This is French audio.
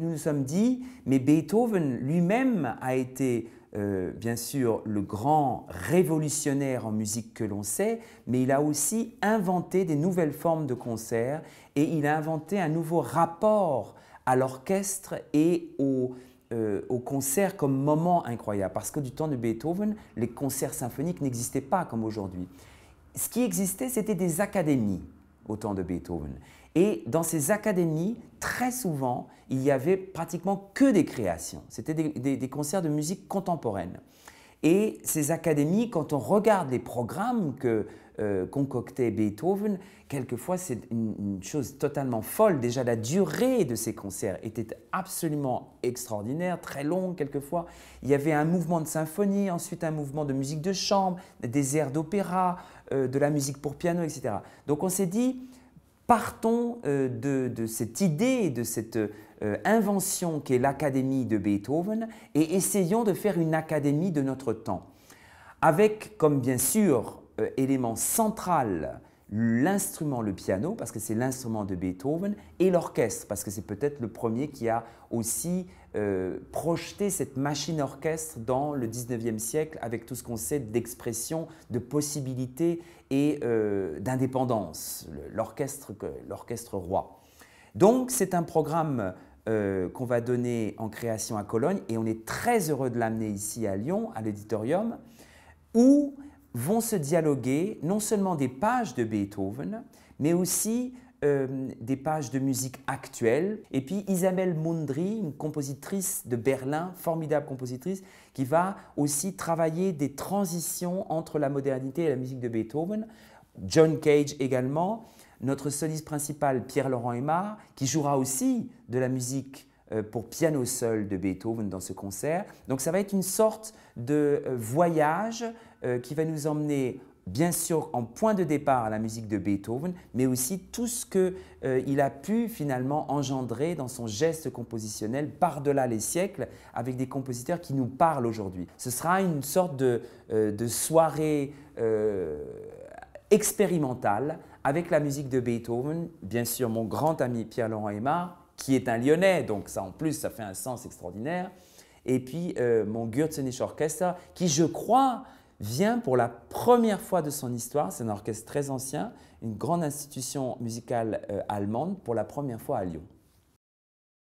Nous nous sommes dit, mais Beethoven lui-même a été euh, bien sûr le grand révolutionnaire en musique que l'on sait, mais il a aussi inventé des nouvelles formes de concert et il a inventé un nouveau rapport à l'orchestre et au, euh, au, concert comme moment incroyable. Parce que du temps de Beethoven, les concerts symphoniques n'existaient pas comme aujourd'hui. Ce qui existait, c'était des académies au temps de Beethoven. Et dans ces académies, très souvent, il n'y avait pratiquement que des créations. C'était des, des, concerts de musique contemporaine. Et ces académies, quand on regarde les programmes que euh, concocté Beethoven, quelquefois c'est une, chose totalement folle. Déjà la durée de ces concerts était absolument extraordinaire, très longue quelquefois. Il y avait un mouvement de symphonie, ensuite un mouvement de musique de chambre, des airs d'opéra, euh, de la musique pour piano, etc. Donc on s'est dit, partons euh, de, cette idée, de cette... invention qu'est l'Académie de Beethoven et essayons de faire une académie de notre temps. Avec, comme bien sûr, euh, élément central l'instrument, le piano, parce que c'est l'instrument de Beethoven, et l'orchestre, parce que c'est peut-être le premier qui a aussi euh, projeté cette machine orchestre dans le 19e siècle avec tout ce qu'on sait d'expression, de possibilité et euh, d'indépendance, l'orchestre roi. Donc c'est un programme qu'on va donner en création à Cologne, et on est très heureux de l'amener ici à Lyon, à l'auditorium, où vont se dialoguer non seulement des pages de Beethoven, mais aussi euh, des pages de musique actuelle. Et puis Isabelle Mundry, une compositrice de Berlin, formidable compositrice, qui va aussi travailler des transitions entre la modernité et la musique de Beethoven. John Cage également, notre soliste principal Pierre-Laurent Aymar, qui jouera aussi de la musique euh, pour piano seul de Beethoven dans ce concert. Donc ça va être une sorte de euh, voyage euh, qui va nous emmener bien sûr en point de départ à la musique de Beethoven, mais aussi tout ce qu'il euh, a pu finalement engendrer dans son geste compositionnel par-delà les siècles avec des compositeurs qui nous parlent aujourd'hui. Ce sera une sorte de, euh, soirée expérimentale avec la musique de Beethoven, bien sûr mon grand ami Pierre-Laurent Aymar, qui est un Lyonnais, donc ça en plus ça fait un sens extraordinaire, et puis mon Gürzenich Orchestra, qui je crois vient pour la première fois de son histoire, c'est un orchestre très ancien, une grande institution musicale euh, allemande, pour la première fois à Lyon.